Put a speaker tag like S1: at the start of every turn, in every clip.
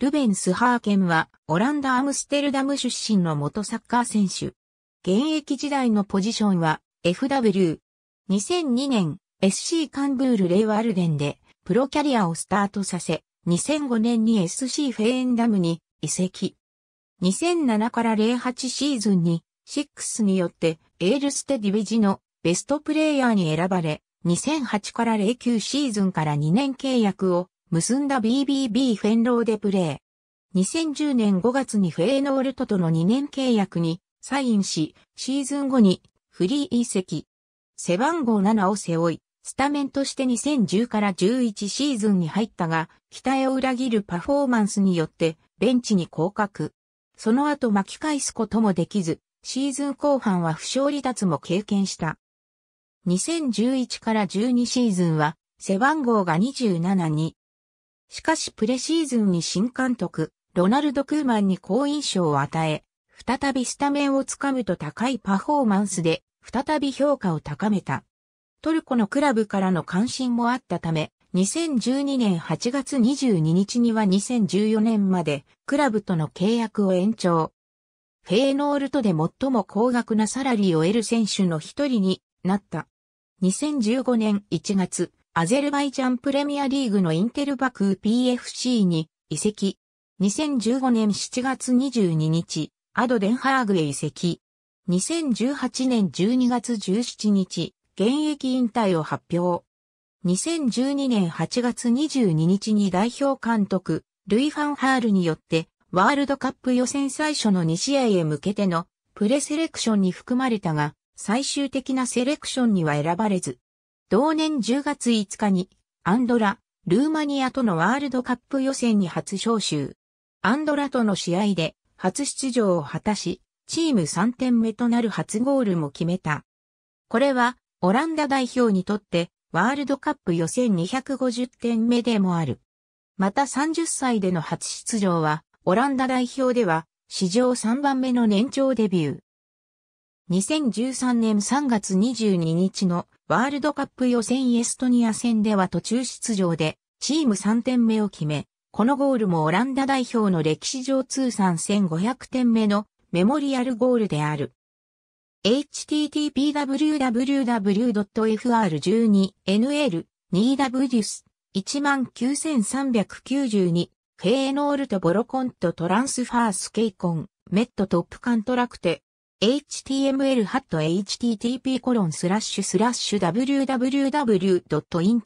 S1: ルベンス・ハーケンは、オランダ・アムステルダム出身の元サッカー選手。現役時代のポジションは、FW。2002年、SC カンブール・レイワルデンで、プロキャリアをスタートさせ、2005年に SC フェーンダムに移籍。2007から08シーズンに、6によって、エールステディベジのベストプレイヤーに選ばれ、2008から09シーズンから2年契約を結んだ BBB フェンローでプレー。2010年5月にフェーノールトとの2年契約にサインし、シーズン後にフリー移籍。背番号7を背負い、スタメンとして2010から11シーズンに入ったが、期待を裏切るパフォーマンスによってベンチに降格。その後巻き返すこともできず、シーズン後半は負傷離脱も経験した。2011から12シーズンは背番号が27にしかしプレシーズンに新監督、ロナルド・クーマンに好印象を与え、再びスタメンをつかむと高いパフォーマンスで、再び評価を高めた。トルコのクラブからの関心もあったため、2012年8月22日には2014年までクラブとの契約を延長。フェーノールトで最も高額なサラリーを得る選手の一人になった。2015年1月、アゼルバイジャンプレミアリーグのインテルバクー PFC に移籍。2015年7月22日、アドデンハーグへ移籍。2018年12月17日、現役引退を発表。2012年8月22日に代表監督、ルイ・ファンハールによって、ワールドカップ予選最初の2試合へ向けてのプレセレクションに含まれたが、最終的なセレクションには選ばれず、同年10月5日に、アンドラ、ルーマニアとのワールドカップ予選に初招集。アンドラとの試合で初出場を果たし、チーム3点目となる初ゴールも決めた。これは、オランダ代表にとって、ワールドカップ予選250点目でもある。また30歳での初出場は、オランダ代表では、史上3番目の年長デビュー。2013年3月22日のワールドカップ予選エストニア戦では途中出場で、チーム3点目を決め、このゴールもオランダ代表の歴史上通算1500点目のメモリアルゴールである。http://www.fr12nl2w1992 s フェーノールトボロコントトランスファースケイコン、メットトップカントラクテ、html.http コロンスラッシュスラッシュ w w w i n t e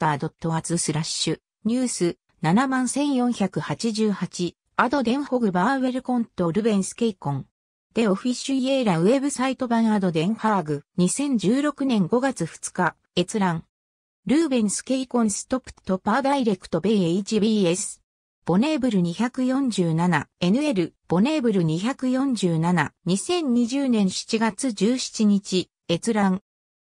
S1: r a t スラッシュニュース71488アドデンホグバーウェルコントルベンスケイコンでオフィッシュイエーラウェブサイト版アドデンハーグ2016年5月2日閲覧ルーベンスケイコンストップトパーダイレクトベイ HBS ボネーブル 247NL ボネーブル2472020年7月17日閲覧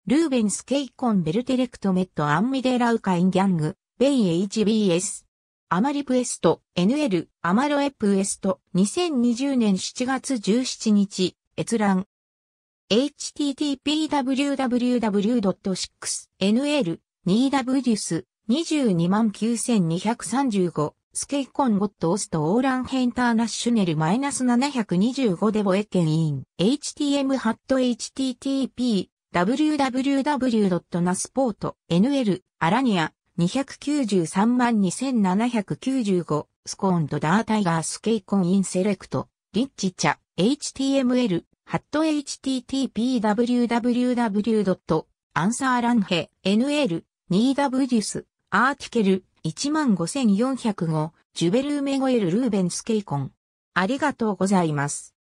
S1: ルーベンス・ケイコン・ベルテレクト・メット・アンミデ・ラウカイン・ギャング、ベイ HBS。アマリプエスト、NL、アマロエプエスト、2020年7月17日、閲覧。h t t p w w w 6 n l 2 w 9 2 3 5スケイコンゴットオストオーランヘンターナッシュネル -725 でボエケンイン htm ハット http www.nasport.nl アラニア293万2795スコーンとダータイガースケイコンインセレクトリッチチャ html ハット http www. アンサーランヘ nl 2w スアーティケル15405、ジュベルーメゴエル・ルーベンス・ケイコン。ありがとうございます。